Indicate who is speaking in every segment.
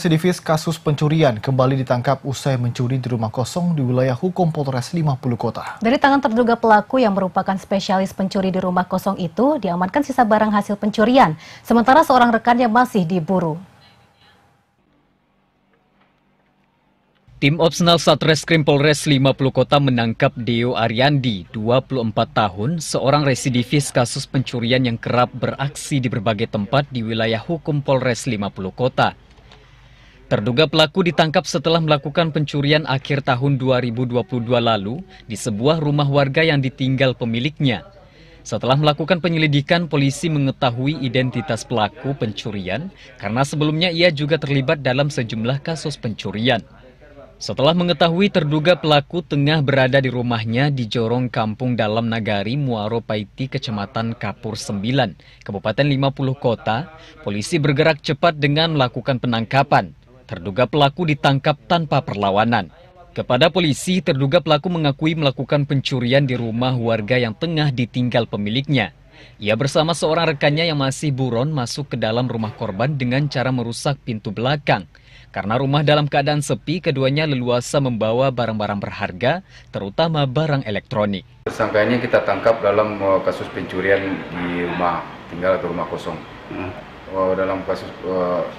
Speaker 1: Residivis kasus pencurian kembali ditangkap usai mencuri di rumah kosong di wilayah hukum Polres 50 Kota.
Speaker 2: Dari tangan terduga pelaku yang merupakan spesialis pencuri di rumah kosong itu, diamankan sisa barang hasil pencurian, sementara seorang rekannya masih diburu.
Speaker 1: Tim Opsenal Satreskrim Polres 50 Kota menangkap Deo Ariandi, 24 tahun, seorang residivis kasus pencurian yang kerap beraksi di berbagai tempat di wilayah hukum Polres 50 Kota. Terduga pelaku ditangkap setelah melakukan pencurian akhir tahun 2022 lalu di sebuah rumah warga yang ditinggal pemiliknya. Setelah melakukan penyelidikan, polisi mengetahui identitas pelaku pencurian karena sebelumnya ia juga terlibat dalam sejumlah kasus pencurian. Setelah mengetahui terduga pelaku tengah berada di rumahnya di Jorong Kampung Dalam Nagari, Muaro Paiti, Kecamatan Kapur 9, Kabupaten 50 Kota, polisi bergerak cepat dengan melakukan penangkapan. Terduga pelaku ditangkap tanpa perlawanan. Kepada polisi, terduga pelaku mengakui melakukan pencurian di rumah warga yang tengah ditinggal pemiliknya. Ia bersama seorang rekannya yang masih buron masuk ke dalam rumah korban dengan cara merusak pintu belakang. Karena rumah dalam keadaan sepi, keduanya leluasa membawa barang-barang berharga, terutama barang elektronik.
Speaker 3: Tersangkanya kita tangkap dalam eh, kasus pencurian di rumah tinggal atau rumah kosong. Hmm. Eh, dalam kasus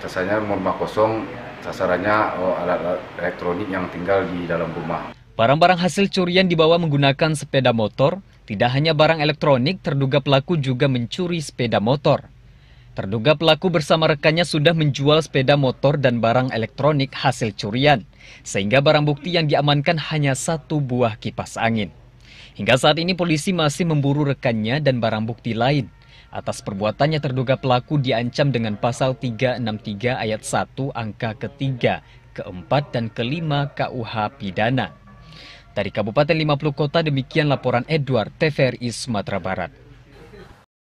Speaker 3: kesannya eh, rumah kosong sasarannya oh, alat-alat elektronik yang tinggal di dalam rumah.
Speaker 1: Barang-barang hasil curian dibawa menggunakan sepeda motor. Tidak hanya barang elektronik, terduga pelaku juga mencuri sepeda motor. Terduga pelaku bersama rekannya sudah menjual sepeda motor dan barang elektronik hasil curian, sehingga barang bukti yang diamankan hanya satu buah kipas angin. Hingga saat ini polisi masih memburu rekannya dan barang bukti lain. Atas perbuatannya terduga pelaku diancam dengan pasal 363 ayat 1 angka ketiga, keempat, dan kelima KUH pidana. Dari Kabupaten 50 Kota demikian laporan Edward TVRI Sumatera Barat.